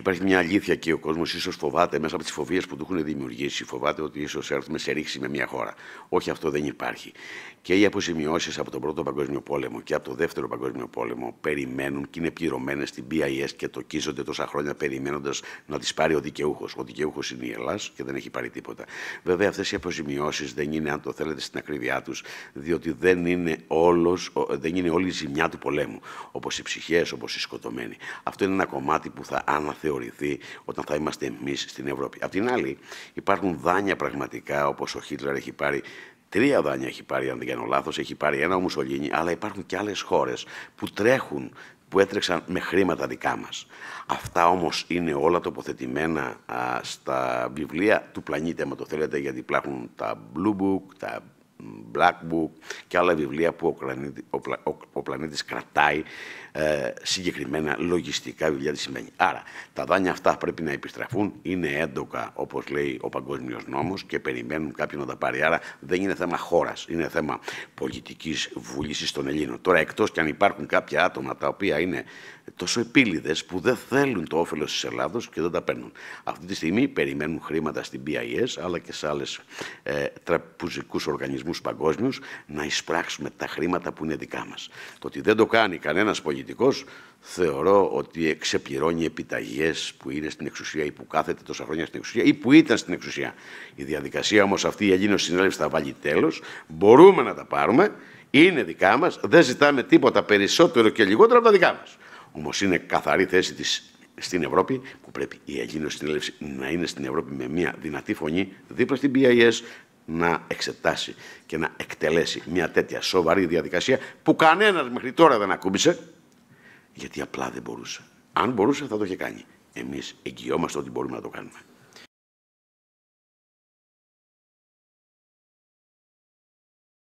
Υπάρχει μια αλήθεια και ο κόσμος ίσως φοβάται μέσα από τις φοβίες που του έχουν δημιουργήσει. Φοβάται ότι ίσως έρθουμε σε ρήξη με μια χώρα. Όχι, αυτό δεν υπάρχει. Και οι αποζημιώσεις από τον Πρώτο Παγκόσμιο Πόλεμο και από τον Δεύτερο Παγκόσμιο Πόλεμο περιμένουν και είναι πληρωμένες στην BIS και το κίζονται τόσα χρόνια περιμένοντας να τις πάρει ο δικαιούχος. Ο δικαιούχος είναι η Ελλάδα και δεν έχει πάρει τίποτα. Βέβαια, αυτές οι αποζημιώσεις δεν είναι, αν το θέλετε, στην ακρίβειά τους, διότι δεν είναι, όλος, δεν είναι όλη η ζημιά του πολέμου. Όπως οι ψυχές, όπως οι σκοτωμένοι. Αυτό είναι ένα κομμάτι που θα αναθεωρήσουμε θεωρηθεί όταν θα είμαστε εμείς στην Ευρώπη. Απ' την άλλη, υπάρχουν δάνεια πραγματικά, όπως ο Χίτλερ έχει πάρει Τρία δάνεια έχει πάρει, αν δεν κάνω λάθος. Έχει πάρει ένα ο Μουσολίνη, αλλά υπάρχουν και άλλες χώρες που τρέχουν, που έτρεξαν με χρήματα δικά μας. Αυτά όμως είναι όλα τοποθετημένα στα βιβλία του πλανήτη, αν το θέλετε, γιατί υπάρχουν τα Blue Book, τα Black Book και άλλα βιβλία που ο, πλανήτη, πλανήτης κρατάει ε, συγκεκριμένα λογιστικά βιβλία τι σημαίνει. Άρα τα δάνεια αυτά πρέπει να επιστραφούν, είναι έντοκα όπως λέει ο παγκόσμιος νόμος και περιμένουν κάποιον να τα πάρει. Άρα δεν είναι θέμα χώρας, είναι θέμα πολιτικής βούλησης των Ελλήνων. Τώρα εκτός και αν υπάρχουν κάποια άτομα τα οποία είναι τόσο επίλυδες που δεν θέλουν το όφελος της Ελλάδος και δεν τα παίρνουν. Αυτή τη στιγμή περιμένουν χρήματα στην BIS αλλά και σε άλλες ε, τραπεζικούς οργανισμούς παγκόσμιους να εισπράξουμε τα χρήματα που είναι δικά μας. Το ότι δεν το κάνει κανένας πολιτικός θεωρώ ότι ξεπληρώνει επιταγές που είναι στην εξουσία ή που κάθεται τόσα χρόνια στην εξουσία ή που ήταν στην εξουσία. Η διαδικασία όμως αυτή η Ελλήνωση ομω αυτη η ελληνο συνελευση θα βάλει τέλος. Μπορούμε να τα πάρουμε. Είναι δικά μας. Δεν ζητάμε τίποτα περισσότερο και λιγότερο από τα δικά μας. Όμως είναι καθαρή θέση της στην Ευρώπη, που πρέπει η Αγίνα Συνέλευση να είναι στην Ευρώπη με μια δυνατή φωνή δίπλα στην BIS να εξετάσει και να εκτελέσει μια τέτοια σοβαρή διαδικασία που κανένας μέχρι τώρα δεν ακούμπησε, γιατί απλά δεν μπορούσε. Αν μπορούσε θα το είχε κάνει. Εμείς εγγυόμαστε ότι μπορούμε να το κάνουμε.